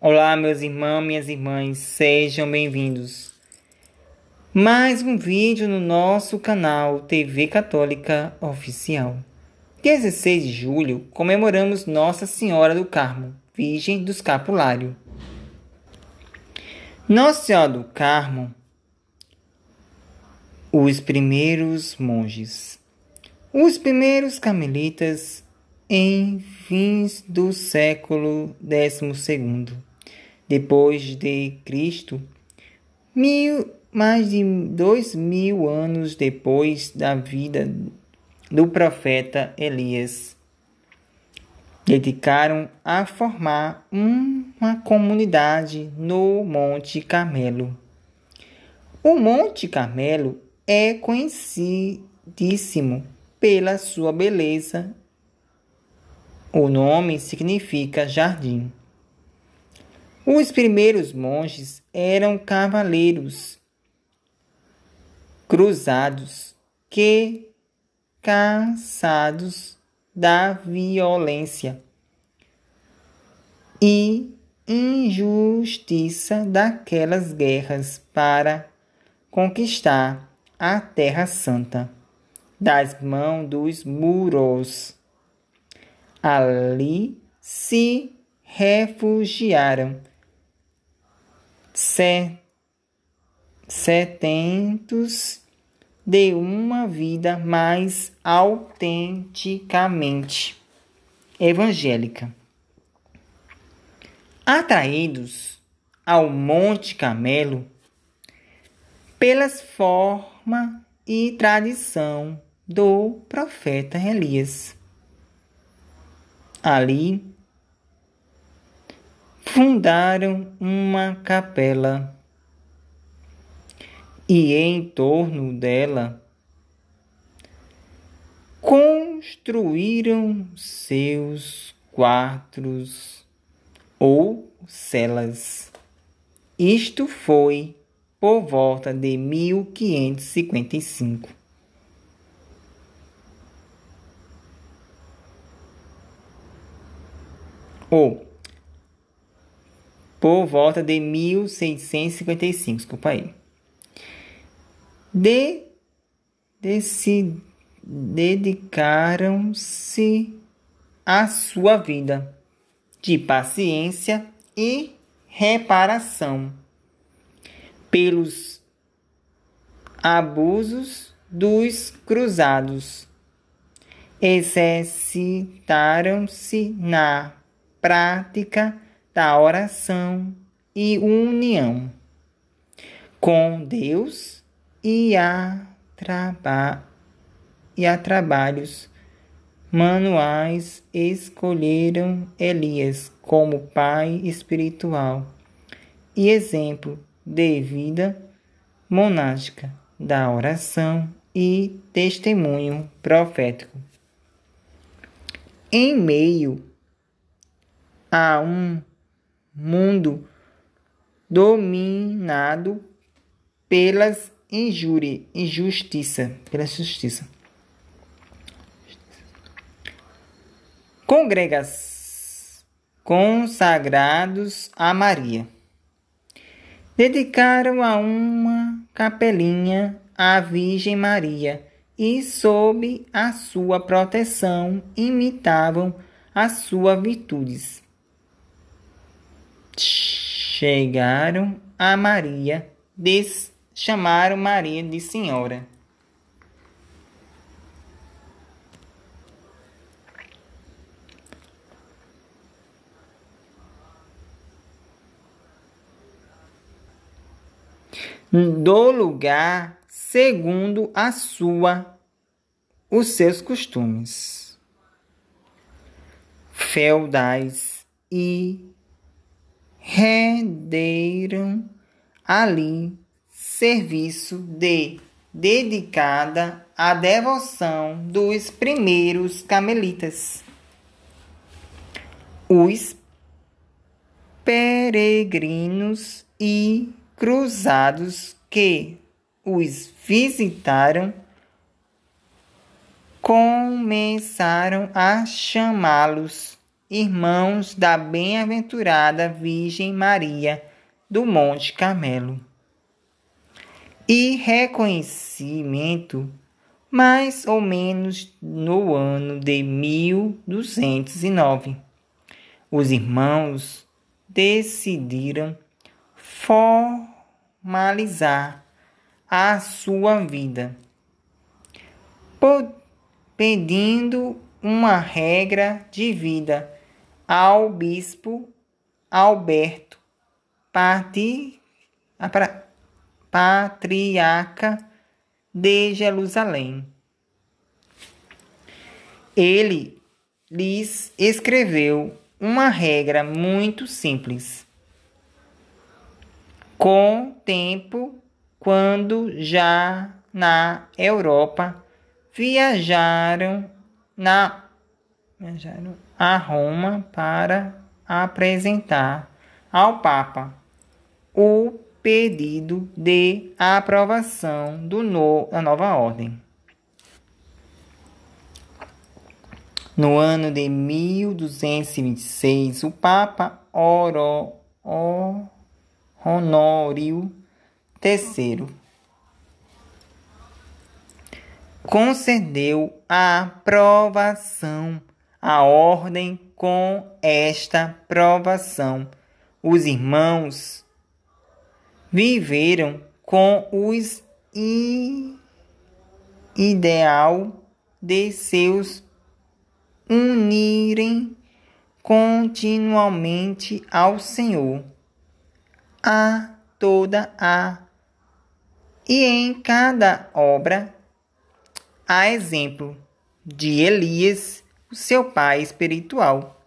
Olá, meus irmãos, minhas irmãs, sejam bem-vindos. Mais um vídeo no nosso canal TV Católica Oficial. 16 de julho comemoramos Nossa Senhora do Carmo, Virgem dos Escapulário. Nossa Senhora do Carmo, os primeiros monges, os primeiros carmelitas em fins do século 12 depois de Cristo, mil, mais de dois mil anos depois da vida do profeta Elias. Dedicaram a formar uma comunidade no Monte Carmelo. O Monte Carmelo é conhecidíssimo pela sua beleza. O nome significa jardim. Os primeiros monges eram cavaleiros cruzados que, cansados da violência e injustiça daquelas guerras para conquistar a Terra Santa das mãos dos muros. Ali se refugiaram setentos de uma vida mais autenticamente evangélica. Atraídos ao Monte Camelo pelas forma e tradição do profeta Elias. Ali fundaram uma capela e em torno dela construíram seus quartos ou celas. Isto foi por volta de 1555. Ou por volta de 1655, desculpa aí. De, de se dedicaram-se à sua vida de paciência e reparação pelos abusos dos cruzados. Exercitaram-se na prática da oração e união com Deus e a, traba e a trabalhos manuais escolheram Elias como pai espiritual e exemplo de vida monástica da oração e testemunho profético. Em meio a um mundo dominado pelas injúria, injustiça, pela justiça. Congregas consagrados a Maria dedicaram a uma capelinha à Virgem Maria e sob a sua proteção imitavam as suas virtudes Chegaram a Maria, des, chamaram Maria de Senhora. do lugar segundo a sua os seus costumes feudais e renderam ali serviço de dedicada à devoção dos primeiros camelitas, Os peregrinos e cruzados que os visitaram começaram a chamá-los irmãos da bem-aventurada Virgem Maria do Monte Carmelo. E reconhecimento mais ou menos no ano de 1209. Os irmãos decidiram formalizar a sua vida, pedindo uma regra de vida ao bispo Alberto, parti, ah, pra, patriarca de Jerusalém. Ele lhes escreveu uma regra muito simples. Com tempo, quando já na Europa viajaram na né, a Roma para apresentar ao Papa o pedido de aprovação do no, da nova ordem. No ano de 1226, o Papa Oro, o Honório III concedeu a aprovação a ordem com esta provação. Os irmãos viveram com os ideal de seus unirem continuamente ao Senhor a toda a e em cada obra a exemplo de Elias o seu pai espiritual,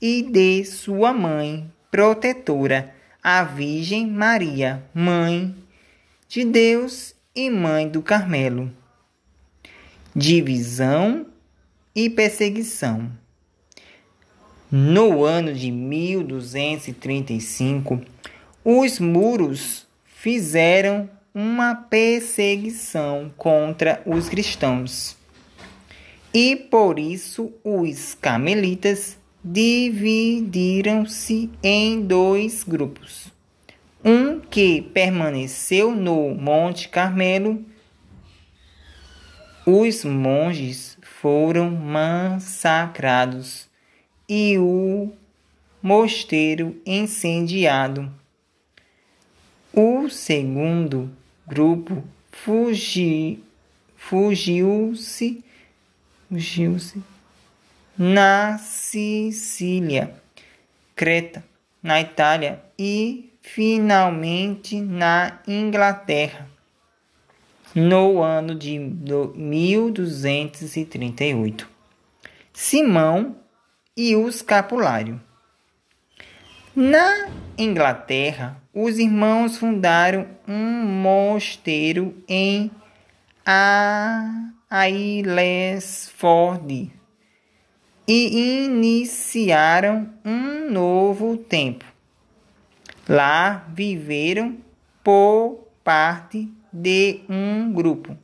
e de sua mãe protetora, a Virgem Maria, mãe de Deus e mãe do Carmelo. Divisão e perseguição. No ano de 1235, os muros fizeram uma perseguição contra os cristãos. E por isso os carmelitas dividiram-se em dois grupos. Um que permaneceu no Monte Carmelo. Os monges foram massacrados e o mosteiro incendiado. O segundo grupo fugi, fugiu-se Mugiu-se. Na Sicília, Creta, na Itália e finalmente na Inglaterra, no ano de 1238. Simão e o escapulário. Na Inglaterra, os irmãos fundaram um mosteiro em Ailesford Ford e iniciaram um novo tempo. Lá viveram por parte de um grupo.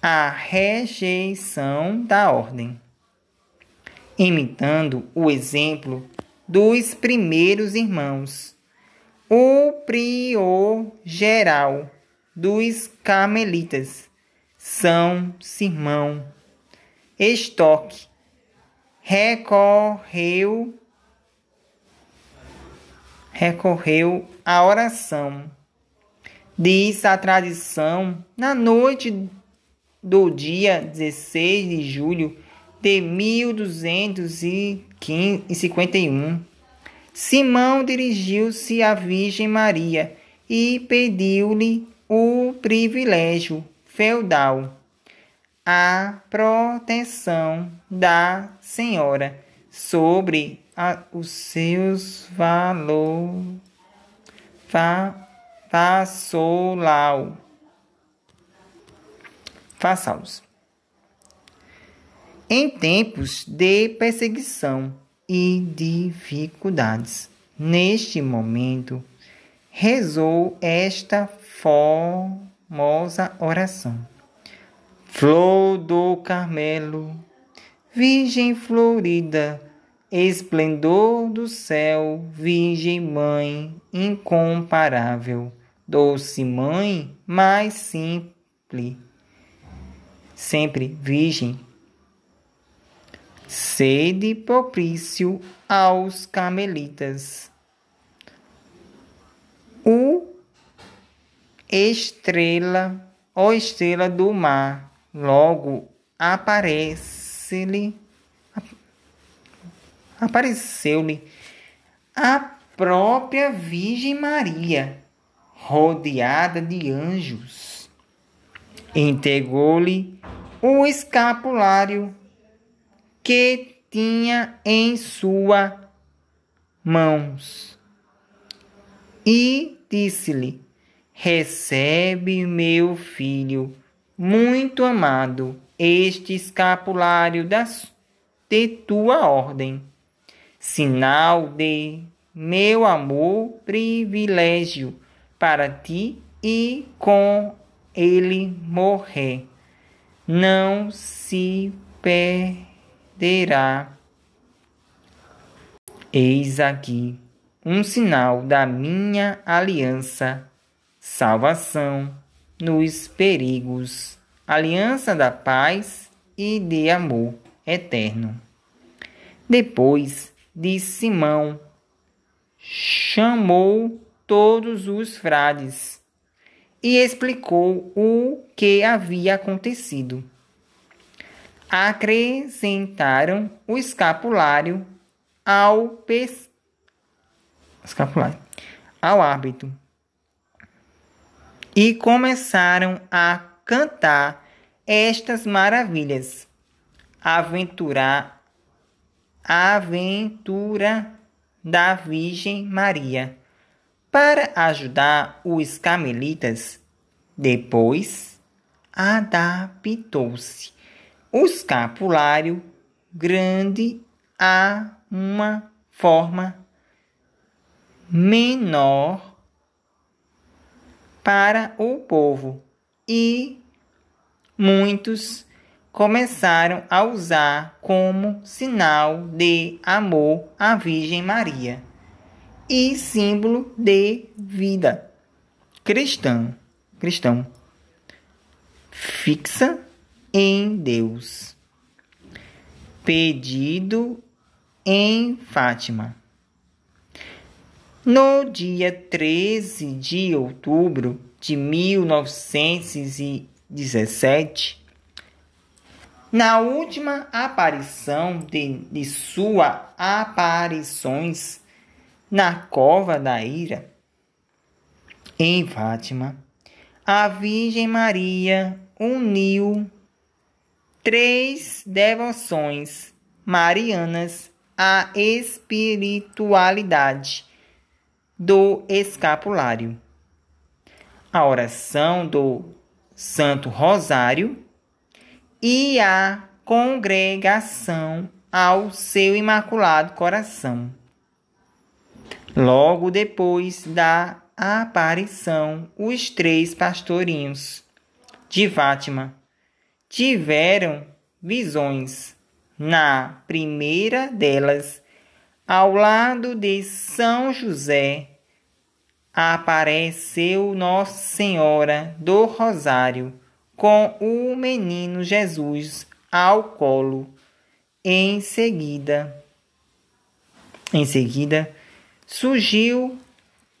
A rejeição da ordem. Imitando o exemplo dos primeiros irmãos, o prior geral dos carmelitas, São Simão estoque. Recorreu recorreu à oração. Diz a tradição, na noite do dia 16 de julho de 1251, Simão dirigiu-se à Virgem Maria e pediu-lhe o privilégio feudal a proteção da senhora sobre a, os seus valor fa, façolau, façá em tempos de perseguição e dificuldades neste momento rezou esta formosa oração Flor do Carmelo, Virgem florida, esplendor do céu, Virgem Mãe incomparável, doce Mãe mais simples, sempre Virgem. Sede propício aos carmelitas. O estrela, ó estrela do mar, Logo aparece-lhe apareceu-lhe a própria Virgem Maria, rodeada de anjos. Entregou-lhe o escapulário que tinha em sua mãos e disse-lhe: Recebe meu filho muito amado, este escapulário das, de tua ordem, sinal de meu amor, privilégio para ti e com ele morrer. Não se perderá. Eis aqui um sinal da minha aliança, salvação nos perigos. Aliança da paz e de amor eterno. Depois de Simão, chamou todos os frades e explicou o que havia acontecido. Acrescentaram o escapulário ao pes... escapulário ao árbitro e começaram a cantar estas maravilhas. Aventurar, aventura da Virgem Maria. Para ajudar os camelitas. depois adaptou-se o escapulário grande a uma forma menor para o povo e muitos começaram a usar como sinal de amor a Virgem Maria e símbolo de vida cristã, cristão fixa em Deus. Pedido em Fátima. No dia 13 de outubro de 1917, na última aparição de, de sua aparições na cova da ira, em Fátima, a Virgem Maria uniu três devoções marianas à espiritualidade do escapulário. A oração do Santo Rosário e a congregação ao seu Imaculado Coração. Logo depois da aparição, os três pastorinhos de Fátima tiveram visões. Na primeira delas, ao lado de São José apareceu Nossa Senhora do Rosário com o menino Jesus ao colo. Em seguida, em seguida, surgiu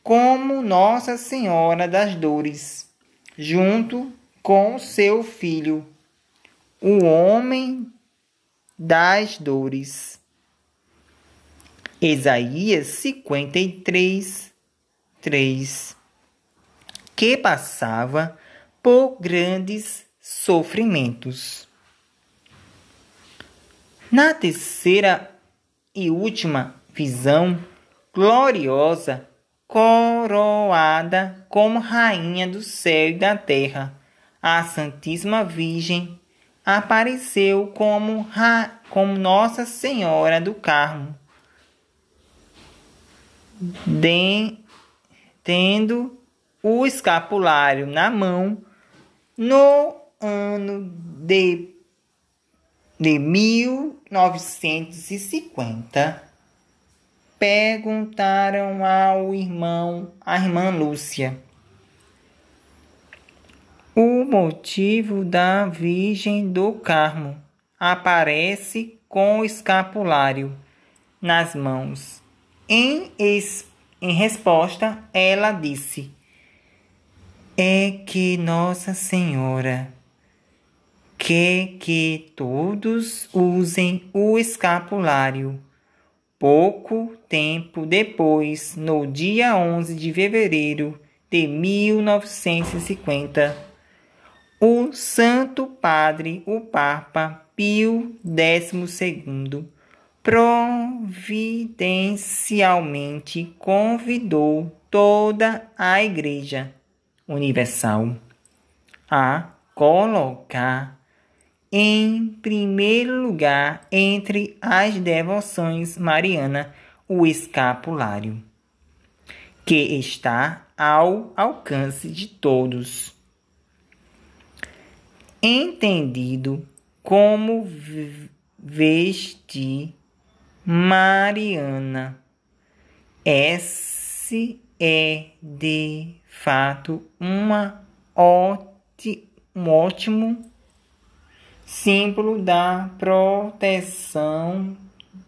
como Nossa Senhora das Dores, junto com seu filho, o homem das dores. Isaías 53, 3, que passava por grandes sofrimentos. Na terceira e última visão, gloriosa, coroada como rainha do céu e da terra, a Santíssima Virgem apareceu como, como Nossa Senhora do Carmo de, tendo o escapulário na mão no ano de, de 1950. Perguntaram ao irmão, à irmã Lúcia, o motivo da Virgem do Carmo aparece com o escapulário nas mãos em, es, em resposta, ela disse: É que Nossa Senhora quer que todos usem o escapulário. Pouco tempo depois, no dia 11 de fevereiro de 1950, o Santo Padre, o Papa Pio XII, providencialmente convidou toda a Igreja Universal a colocar em primeiro lugar entre as devoções mariana o escapulário, que está ao alcance de todos. Entendido como vestir Mariana. S é de fato uma ótima, um ótimo símbolo da proteção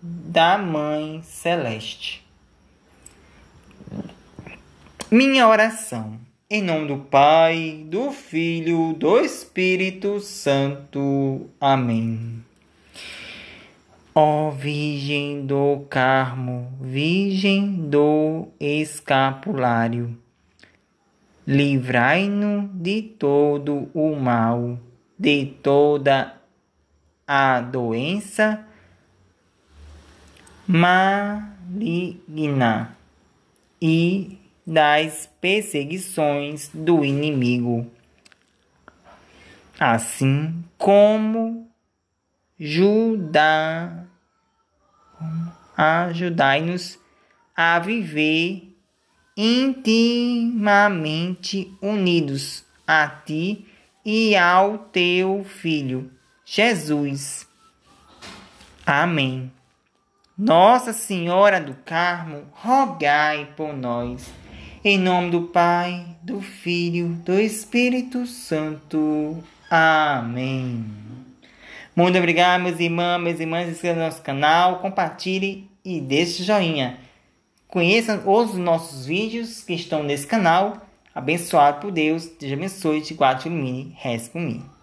da Mãe Celeste. Minha oração. Em nome do Pai, do Filho, do Espírito Santo. Amém. Ó Virgem do Carmo, Virgem do Escapulário, livrai-nos de todo o mal, de toda a doença maligna e das perseguições do inimigo. Assim como Judá, ajudai-nos a viver intimamente unidos a ti e ao teu filho Jesus. Amém. Nossa Senhora do Carmo, rogai por nós. Em nome do Pai, do Filho, do Espírito Santo. Amém. Muito obrigado, meus irmãos, minhas irmãs. Se inscreva no nosso canal, compartilhe e deixe joinha. Conheça os nossos vídeos que estão nesse canal. Abençoado por Deus, Deus abençoe, te guarde, ilumine, reze comigo.